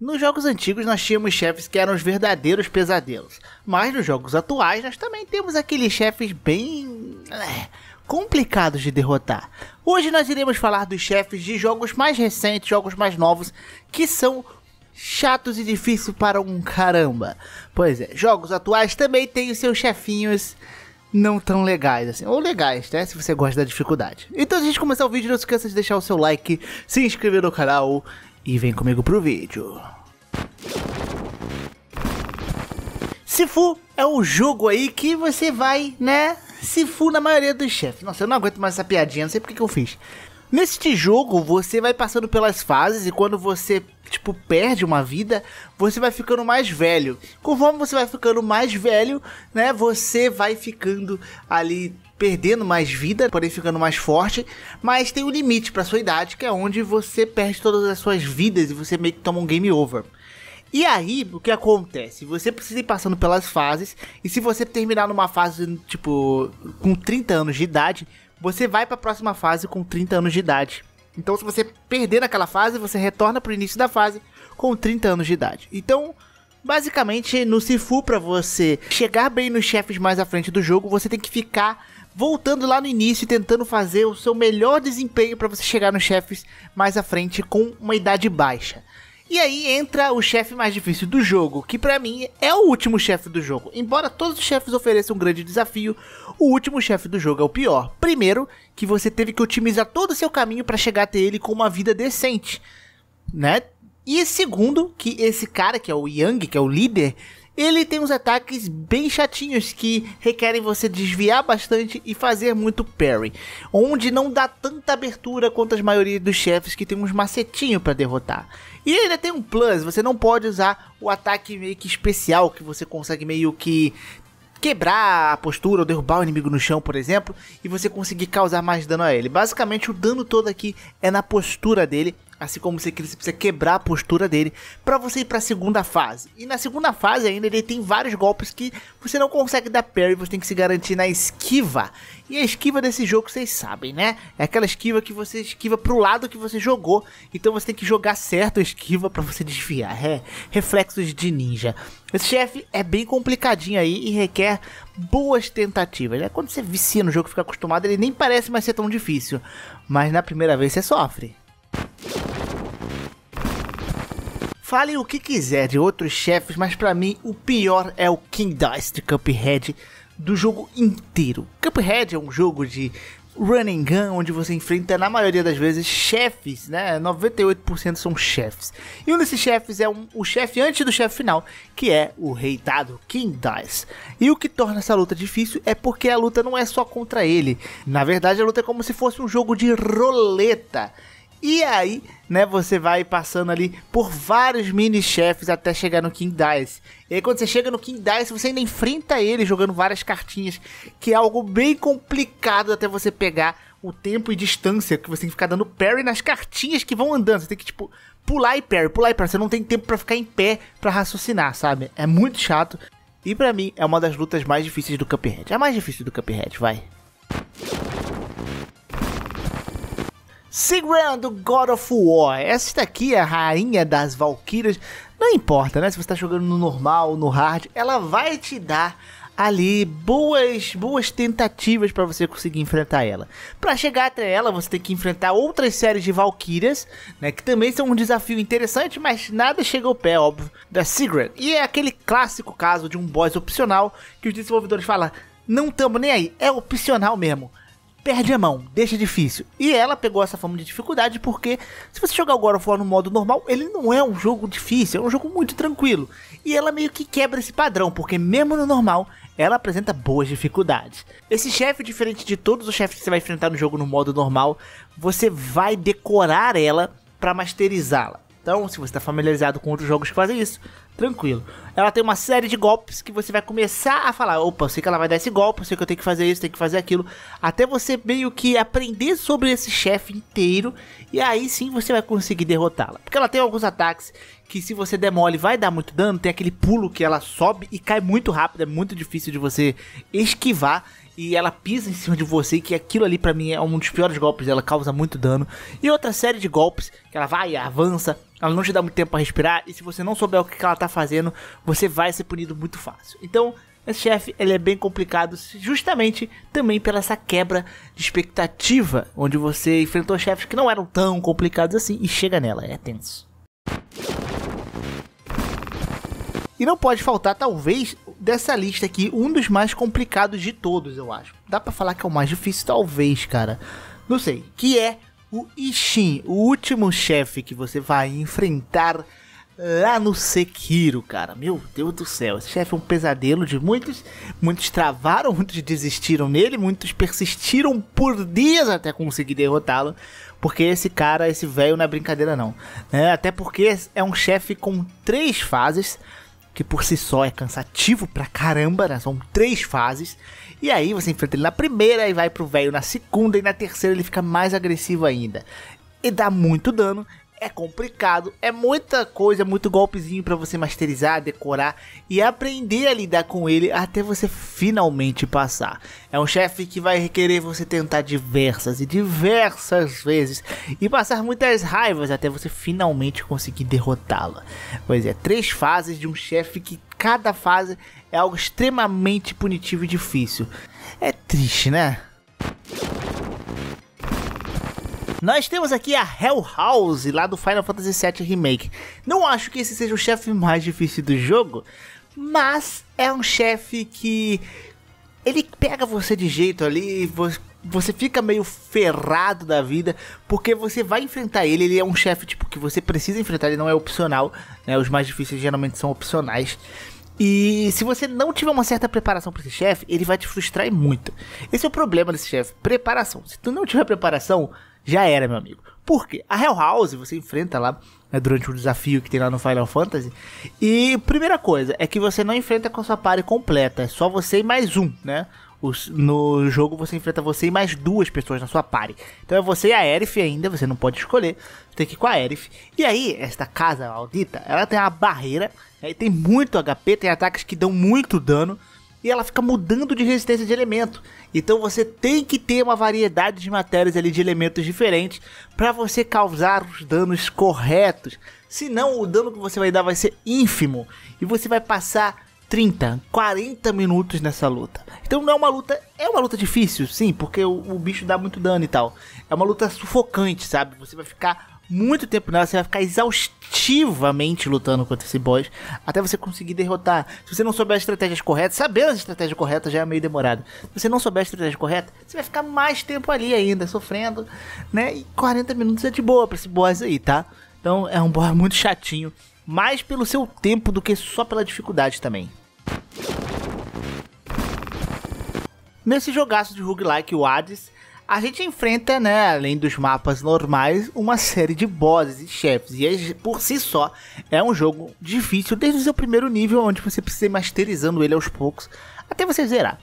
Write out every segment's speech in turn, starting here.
Nos jogos antigos nós tínhamos chefes que eram os verdadeiros pesadelos, mas nos jogos atuais nós também temos aqueles chefes bem. É, complicados de derrotar. Hoje nós iremos falar dos chefes de jogos mais recentes, jogos mais novos, que são chatos e difíceis para um caramba. Pois é, jogos atuais também têm os seus chefinhos não tão legais assim. Ou legais, né? Se você gosta da dificuldade. Então, antes de começar o vídeo, não se esqueça de deixar o seu like, se inscrever no canal e vem comigo pro vídeo. Sifu é o jogo aí que você vai, né, Sifu na maioria dos chefes. Nossa, eu não aguento mais essa piadinha, não sei porque que eu fiz. Neste jogo, você vai passando pelas fases e quando você, tipo, perde uma vida, você vai ficando mais velho. Conforme você vai ficando mais velho, né, você vai ficando ali perdendo mais vida, porém ficando mais forte, mas tem um limite para sua idade, que é onde você perde todas as suas vidas e você meio que toma um game over. E aí, o que acontece? Você precisa ir passando pelas fases, e se você terminar numa fase, tipo, com 30 anos de idade, você vai para a próxima fase com 30 anos de idade. Então, se você perder naquela fase, você retorna para o início da fase com 30 anos de idade. Então, basicamente, no Sifu, para você chegar bem nos chefes mais à frente do jogo, você tem que ficar voltando lá no início, tentando fazer o seu melhor desempenho para você chegar nos chefes mais à frente com uma idade baixa. E aí entra o chefe mais difícil do jogo, que para mim é o último chefe do jogo. Embora todos os chefes ofereçam um grande desafio, o último chefe do jogo é o pior. Primeiro, que você teve que otimizar todo o seu caminho para chegar até ele com uma vida decente, né? E segundo, que esse cara que é o Yang, que é o líder, ele tem uns ataques bem chatinhos que requerem você desviar bastante e fazer muito parry, onde não dá tanta abertura quanto as maioria dos chefes que tem uns macetinhos para derrotar. E ainda tem um plus, você não pode usar o ataque meio que especial que você consegue meio que quebrar a postura ou derrubar o inimigo no chão, por exemplo, e você conseguir causar mais dano a ele. Basicamente, o dano todo aqui é na postura dele assim como você precisa quebrar a postura dele para você ir para a segunda fase. E na segunda fase ainda ele tem vários golpes que você não consegue dar parry, você tem que se garantir na esquiva. E a esquiva desse jogo vocês sabem, né? É aquela esquiva que você esquiva pro lado que você jogou, então você tem que jogar certo a esquiva para você desviar. É reflexos de ninja. Esse chefe é bem complicadinho aí e requer boas tentativas. Né? Quando você vicia no jogo, e fica acostumado, ele nem parece mais ser tão difícil. Mas na primeira vez você sofre. Falem o que quiser de outros chefes, mas para mim o pior é o King Dice de Cuphead do jogo inteiro. Cuphead é um jogo de run and gun, onde você enfrenta, na maioria das vezes, chefes, né? 98% são chefes. E um desses chefes é um, o chefe antes do chefe final, que é o reitado King Dice. E o que torna essa luta difícil é porque a luta não é só contra ele. Na verdade, a luta é como se fosse um jogo de roleta. E aí, né, você vai passando ali por vários mini-chefes até chegar no King Dice. E aí, quando você chega no King Dice, você ainda enfrenta ele jogando várias cartinhas, que é algo bem complicado até você pegar o tempo e distância, que você tem que ficar dando parry nas cartinhas que vão andando. Você tem que, tipo, pular e parry, pular e parry. Você não tem tempo para ficar em pé para raciocinar, sabe? É muito chato. E para mim, é uma das lutas mais difíceis do Cuphead. É a mais difícil do Cuphead, vai. Sigrun do God of War. Essa daqui é a rainha das Valkyrias. Não importa, né? Se você está jogando no normal, no hard, ela vai te dar ali boas boas tentativas para você conseguir enfrentar ela. Para chegar até ela, você tem que enfrentar outras séries de Valkyrias, né, que também são um desafio interessante, mas nada chega ao pé, óbvio, da Sigrid. E é aquele clássico caso de um boss opcional que os desenvolvedores falam: "Não tamo nem aí, é opcional mesmo" perde a mão, deixa difícil. E ela pegou essa fama de dificuldade porque se você jogar o God of War no modo normal, ele não é um jogo difícil, é um jogo muito tranquilo. E ela meio que quebra esse padrão, porque mesmo no normal, ela apresenta boas dificuldades. Esse chefe, diferente de todos os chefes que você vai enfrentar no jogo no modo normal, você vai decorar ela para masterizá-la. Então, se você está familiarizado com outros jogos que fazem isso, tranquilo. Ela tem uma série de golpes que você vai começar a falar: opa, eu sei que ela vai dar esse golpe, eu sei que eu tenho que fazer isso, tenho que fazer aquilo. Até você meio que aprender sobre esse chefe inteiro. E aí sim você vai conseguir derrotá-la. Porque ela tem alguns ataques que, se você demole, vai dar muito dano. Tem aquele pulo que ela sobe e cai muito rápido, é muito difícil de você esquivar e ela pisa em cima de você, que aquilo ali para mim é um dos piores golpes dela, causa muito dano. E outra série de golpes que ela vai, avança, ela não te dá muito tempo para respirar e se você não souber o que ela tá fazendo, você vai ser punido muito fácil. Então, esse chefe ele é bem complicado, justamente também pela essa quebra de expectativa, onde você enfrentou chefes que não eram tão complicados assim e chega nela, é tenso. E não pode faltar, talvez, dessa lista aqui, um dos mais complicados de todos, eu acho. Dá para falar que é o mais difícil, talvez, cara. Não sei. Que é o Ishin, o último chefe que você vai enfrentar lá no Sekiro, cara. Meu Deus do céu, esse chefe é um pesadelo de muitos. Muitos travaram, muitos desistiram nele, muitos persistiram por dias até conseguir derrotá-lo. Porque esse cara, esse velho, não é brincadeira não. É, até porque é um chefe com três fases que por si só é cansativo pra caramba, né? São três fases. E aí você enfrenta ele na primeira e vai pro velho na segunda e na terceira ele fica mais agressivo ainda. E dá muito dano é complicado, é muita coisa, muito golpezinho para você masterizar, decorar e aprender a lidar com ele até você finalmente passar. É um chefe que vai requerer você tentar diversas e diversas vezes e passar muitas raivas até você finalmente conseguir derrotá-la. Pois é, três fases de um chefe que cada fase é algo extremamente punitivo e difícil. É triste, né? Nós temos aqui a Hell House, lá do Final Fantasy VII Remake. Não acho que esse seja o chefe mais difícil do jogo, mas é um chefe que ele pega você de jeito ali, você fica meio ferrado da vida, porque você vai enfrentar ele, ele é um chefe tipo que você precisa enfrentar, ele não é opcional, né? Os mais difíceis geralmente são opcionais. E se você não tiver uma certa preparação para esse chefe, ele vai te frustrar muito. Esse é o problema desse chefe, preparação. Se tu não tiver preparação, já era, meu amigo. Por quê? A Hell House você enfrenta lá né, durante o desafio que tem lá no Final Fantasy. E primeira coisa é que você não enfrenta com a sua party completa, é só você e mais um, né? Os, no jogo você enfrenta você e mais duas pessoas na sua party. Então é você e a Erif ainda, você não pode escolher, você tem que ir com a Erif. E aí, esta casa maldita, ela tem uma barreira, aí né, tem muito HP, tem ataques que dão muito dano e ela fica mudando de resistência de elemento. Então você tem que ter uma variedade de matérias ali de elementos diferentes para você causar os danos corretos. Senão o dano que você vai dar vai ser ínfimo e você vai passar 30, 40 minutos nessa luta. Então não é uma luta, é uma luta difícil, sim, porque o, o bicho dá muito dano e tal. É uma luta sufocante, sabe? Você vai ficar muito tempo nela, você vai ficar exaustivamente lutando contra esse boss até você conseguir derrotar. Se você não souber as estratégias corretas, sabendo as estratégias corretas já é meio demorado. Se você não souber a estratégia correta, você vai ficar mais tempo ali ainda, sofrendo, né? E 40 minutos é de boa pra esse boss aí, tá? Então é um boss muito chatinho, mais pelo seu tempo do que só pela dificuldade também. Nesse jogaço de roguelike, o Hades, a gente enfrenta, né, além dos mapas normais, uma série de bosses e chefes. E é, por si só é um jogo difícil desde o seu primeiro nível, onde você precisa ir masterizando ele aos poucos até você zerar.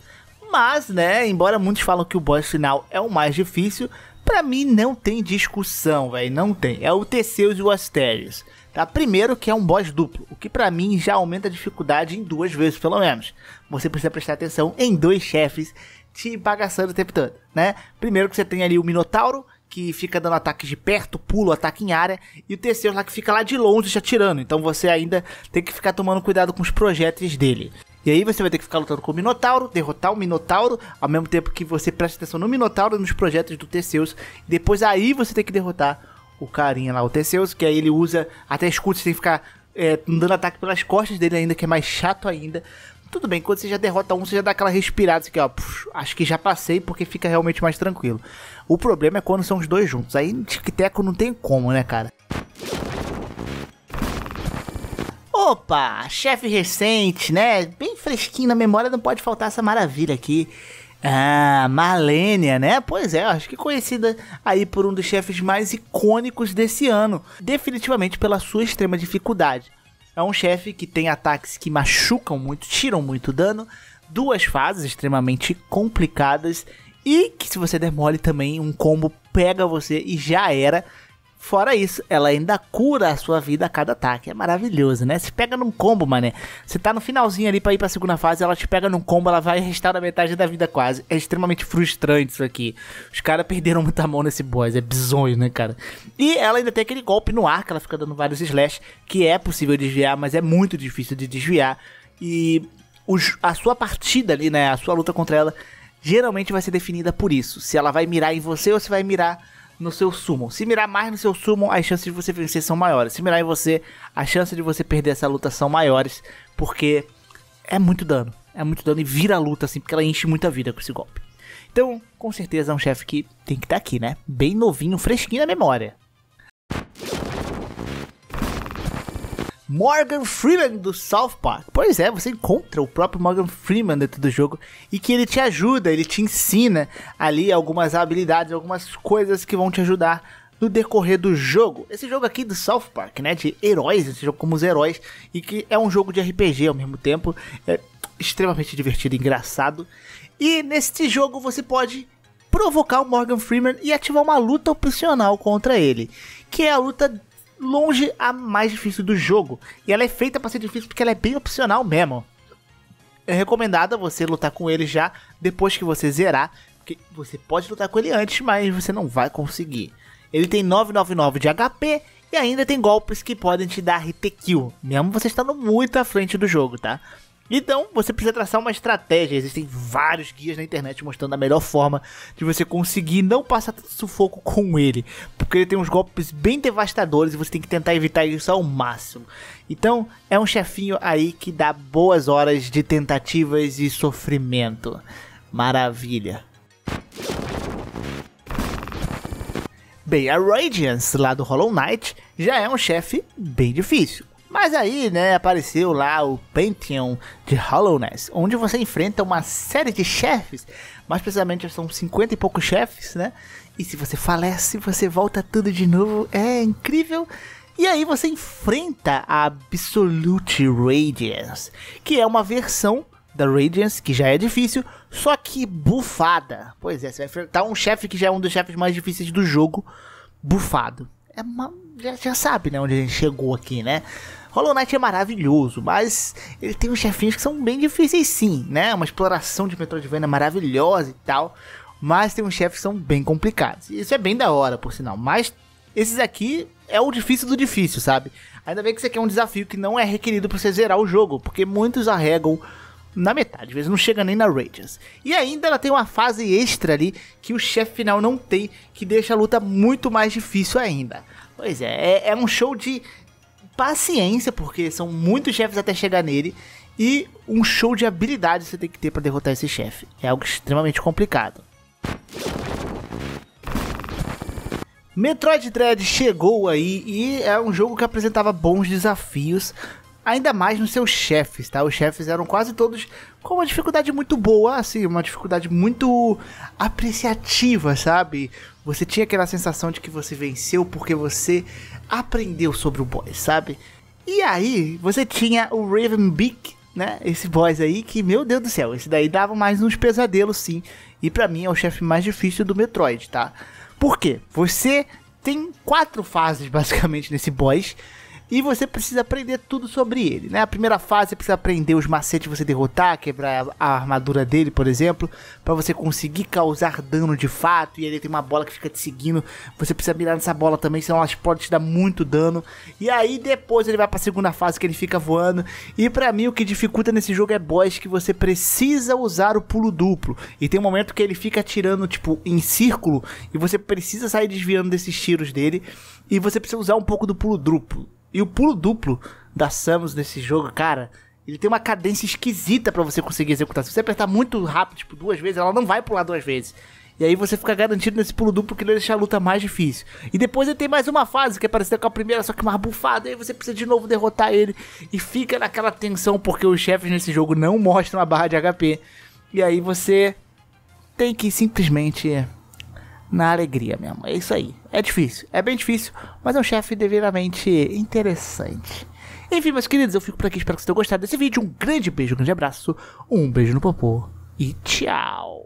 Mas, né, embora muitos falam que o boss final é o mais difícil, para mim não tem discussão, velho, não tem. É o Teseus e o Asterius. Tá? Primeiro que é um boss duplo, o que para mim já aumenta a dificuldade em duas vezes, pelo menos. Você precisa prestar atenção em dois chefes te bagaçando o tempo todo, né? Primeiro que você tem ali o Minotauro, que fica dando ataque de perto, pulo, ataque em área, e o Teseus lá que fica lá de longe já atirando. Então você ainda tem que ficar tomando cuidado com os projéteis dele. E aí você vai ter que ficar lutando com o Minotauro, derrotar o Minotauro, ao mesmo tempo que você presta atenção no Minotauro e nos projetos do Teseus. E depois aí você tem que derrotar o carinha lá, o Teseus que aí ele usa até escudo, você tem que ficar é, dando ataque pelas costas dele ainda, que é mais chato ainda. Tudo bem, quando você já derrota um, você já dá aquela respirada, assim, ó, acho que já passei, porque fica realmente mais tranquilo. O problema é quando são os dois juntos, aí tic-teco não tem como, né, cara? Opa, chefe recente, né? Bem fresquinho na memória, não pode faltar essa maravilha aqui. Ah, malenia né? Pois é, acho que conhecida aí por um dos chefes mais icônicos desse ano, definitivamente pela sua extrema dificuldade. É um chefe que tem ataques que machucam muito, tiram muito dano, duas fases extremamente complicadas e que se você der mole também um combo pega você e já era. Fora isso, ela ainda cura a sua vida a cada ataque. É maravilhoso, né? Se pega num combo, mané. Você tá no finalzinho ali pra ir pra segunda fase, ela te pega num combo, ela vai restar da metade da vida quase. É extremamente frustrante isso aqui. Os caras perderam muita mão nesse boss. É bizonho, né, cara? E ela ainda tem aquele golpe no ar, que ela fica dando vários slash, que é possível desviar, mas é muito difícil de desviar. E os, a sua partida ali, né? A sua luta contra ela, geralmente vai ser definida por isso. Se ela vai mirar em você ou se vai mirar no seu summon. Se mirar mais no seu summon, as chances de você vencer são maiores. Se mirar em você, as chances de você perder essa luta são maiores, porque é muito dano. É muito dano e vira a luta, assim, porque ela enche muita vida com esse golpe. Então, com certeza é um chefe que tem que estar tá aqui, né? Bem novinho, fresquinho na memória. Morgan Freeman do South Park. Pois é, você encontra o próprio Morgan Freeman dentro do jogo e que ele te ajuda, ele te ensina ali algumas habilidades, algumas coisas que vão te ajudar no decorrer do jogo. Esse jogo aqui do South Park, né, de heróis, esse jogo como os heróis e que é um jogo de RPG ao mesmo tempo, é extremamente divertido, engraçado. E neste jogo você pode provocar o Morgan Freeman e ativar uma luta opcional contra ele, que é a luta longe a mais difícil do jogo. E ela é feita para ser difícil porque ela é bem opcional mesmo. É recomendada você lutar com ele já depois que você zerar. Porque você pode lutar com ele antes, mas você não vai conseguir. Ele tem 999 de HP e ainda tem golpes que podem te dar hit kill, mesmo você estando muito à frente do jogo, tá? Então, você precisa traçar uma estratégia. Existem vários guias na internet mostrando a melhor forma de você conseguir não passar tanto sufoco com ele. Porque ele tem uns golpes bem devastadores e você tem que tentar evitar isso ao máximo. Então, é um chefinho aí que dá boas horas de tentativas e sofrimento. Maravilha. Bem, a Radiance lá do Hollow Knight já é um chefe bem difícil. Mas aí, né, apareceu lá o Pantheon de Hollowness, onde você enfrenta uma série de chefes, mais precisamente são 50 e poucos chefes, né? E se você falece, você volta tudo de novo, é incrível. E aí você enfrenta a Absolute Radiance, que é uma versão da Radiance, que já é difícil, só que bufada. Pois é, você vai enfrentar um chefe que já é um dos chefes mais difíceis do jogo, bufado. É uma já, já sabe, né, onde a gente chegou aqui, né? Hollow Knight é maravilhoso, mas ele tem uns chefinhos que são bem difíceis sim, né? Uma exploração de Metroidvania maravilhosa e tal, mas tem uns chefes que são bem complicados. Isso é bem da hora, por sinal, mas esses aqui é o difícil do difícil, sabe? Ainda bem que isso aqui é um desafio que não é requerido para você zerar o jogo, porque muitos arregam na metade, às vezes não chega nem na rages E ainda ela tem uma fase extra ali que o chefe final não tem, que deixa a luta muito mais difícil ainda. Pois é, é, é um show de paciência, porque são muitos chefes até chegar nele. E um show de habilidade você tem que ter para derrotar esse chefe. É algo extremamente complicado. Metroid Dread chegou aí e é um jogo que apresentava bons desafios, ainda mais nos seus chefes, tá? Os chefes eram quase todos com uma dificuldade muito boa, assim, uma dificuldade muito apreciativa, sabe? Você tinha aquela sensação de que você venceu porque você aprendeu sobre o boss, sabe? E aí, você tinha o Ravenbeak, né? Esse boss aí que, meu Deus do céu, esse daí dava mais uns pesadelos, sim. E para mim é o chefe mais difícil do Metroid, tá? Por quê? Você tem quatro fases basicamente nesse boss e você precisa aprender tudo sobre ele, né? A primeira fase você precisa aprender os macetes de você derrotar, quebrar a armadura dele, por exemplo, para você conseguir causar dano de fato. E ele tem uma bola que fica te seguindo, você precisa mirar nessa bola também, senão elas podem te dar muito dano. E aí depois ele vai para a segunda fase que ele fica voando. E para mim o que dificulta nesse jogo é boss que você precisa usar o pulo duplo. E tem um momento que ele fica atirando tipo em círculo e você precisa sair desviando desses tiros dele e você precisa usar um pouco do pulo duplo e o pulo duplo da Samus nesse jogo, cara, ele tem uma cadência esquisita para você conseguir executar. Se você apertar muito rápido, tipo, duas vezes, ela não vai pular duas vezes. E aí você fica garantido nesse pulo duplo que ele deixa a luta mais difícil. E depois ele tem mais uma fase que é parecida com a primeira, só que mais bufada. E aí você precisa de novo derrotar ele. E fica naquela tensão, porque os chefes nesse jogo não mostram a barra de HP. E aí você tem que simplesmente na alegria mesmo. É isso aí. É difícil, é bem difícil, mas é um chefe devidamente interessante. Enfim, meus queridos, eu fico por aqui. Espero que vocês tenham gostado desse vídeo. Um grande beijo, um grande abraço, um beijo no popô e tchau!